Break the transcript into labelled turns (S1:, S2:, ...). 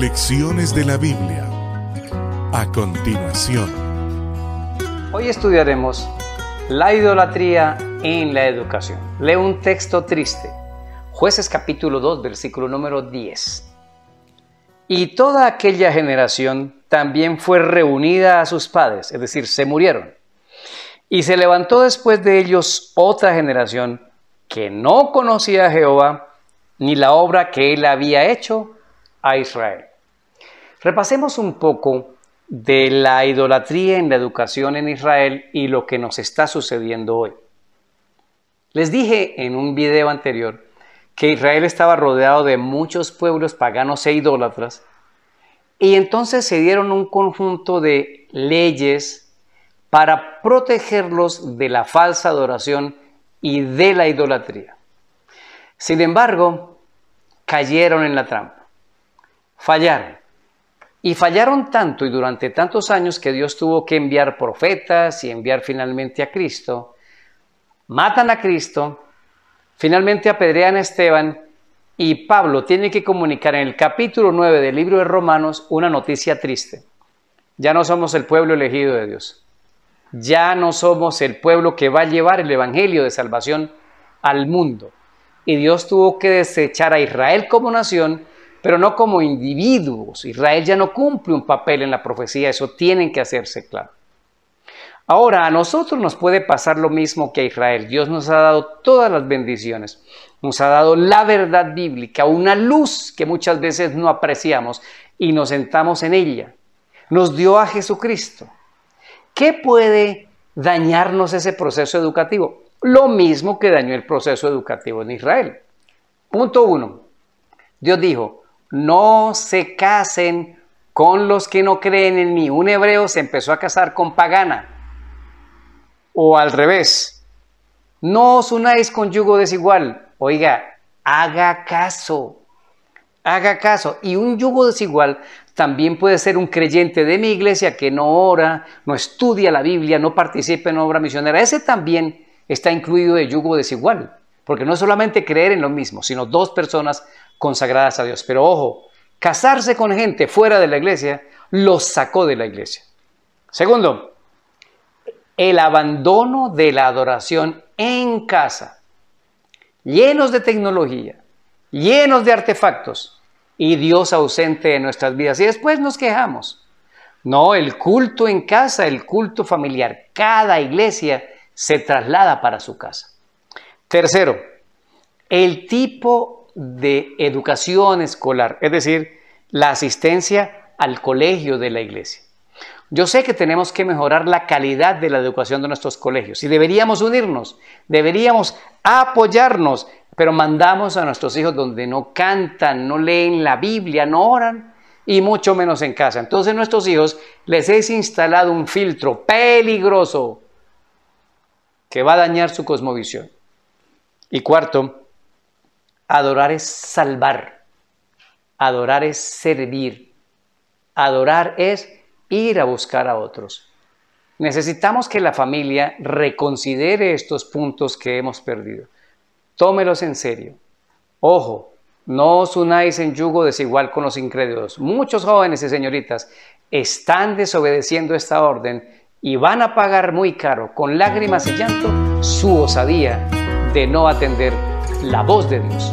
S1: Lecciones de la Biblia. A continuación. Hoy estudiaremos la idolatría en la educación. Lee un texto triste. Jueces capítulo 2, versículo número 10. Y toda aquella generación también fue reunida a sus padres, es decir, se murieron. Y se levantó después de ellos otra generación que no conocía a Jehová ni la obra que él había hecho, a Israel. Repasemos un poco de la idolatría en la educación en Israel y lo que nos está sucediendo hoy. Les dije en un video anterior que Israel estaba rodeado de muchos pueblos paganos e idólatras y entonces se dieron un conjunto de leyes para protegerlos de la falsa adoración y de la idolatría. Sin embargo, cayeron en la trampa fallaron. Y fallaron tanto y durante tantos años que Dios tuvo que enviar profetas y enviar finalmente a Cristo. Matan a Cristo, finalmente apedrean a Esteban y Pablo tiene que comunicar en el capítulo 9 del libro de Romanos una noticia triste. Ya no somos el pueblo elegido de Dios. Ya no somos el pueblo que va a llevar el Evangelio de salvación al mundo. Y Dios tuvo que desechar a Israel como nación pero no como individuos. Israel ya no cumple un papel en la profecía, eso tienen que hacerse claro. Ahora, a nosotros nos puede pasar lo mismo que a Israel. Dios nos ha dado todas las bendiciones, nos ha dado la verdad bíblica, una luz que muchas veces no apreciamos y nos sentamos en ella. Nos dio a Jesucristo. ¿Qué puede dañarnos ese proceso educativo? Lo mismo que dañó el proceso educativo en Israel. Punto uno. Dios dijo, no se casen con los que no creen en mí. Un hebreo se empezó a casar con pagana. O al revés. No os unáis con yugo desigual. Oiga, haga caso. Haga caso. Y un yugo desigual también puede ser un creyente de mi iglesia que no ora, no estudia la Biblia, no participa en obra misionera. Ese también está incluido de yugo desigual. Porque no es solamente creer en lo mismo, sino dos personas consagradas a Dios. Pero ojo, casarse con gente fuera de la iglesia los sacó de la iglesia. Segundo, el abandono de la adoración en casa, llenos de tecnología, llenos de artefactos y Dios ausente en nuestras vidas. Y después nos quejamos. No, el culto en casa, el culto familiar, cada iglesia se traslada para su casa. Tercero, el tipo de educación escolar, es decir, la asistencia al colegio de la iglesia. Yo sé que tenemos que mejorar la calidad de la educación de nuestros colegios y deberíamos unirnos, deberíamos apoyarnos, pero mandamos a nuestros hijos donde no cantan, no leen la Biblia, no oran y mucho menos en casa. Entonces nuestros hijos les es instalado un filtro peligroso que va a dañar su cosmovisión. Y cuarto, Adorar es salvar. Adorar es servir. Adorar es ir a buscar a otros. Necesitamos que la familia reconsidere estos puntos que hemos perdido. Tómelos en serio. Ojo, no os unáis en yugo desigual con los incrédulos. Muchos jóvenes y señoritas están desobedeciendo esta orden y van a pagar muy caro, con lágrimas y llanto, su osadía de no atender la voz de Dios.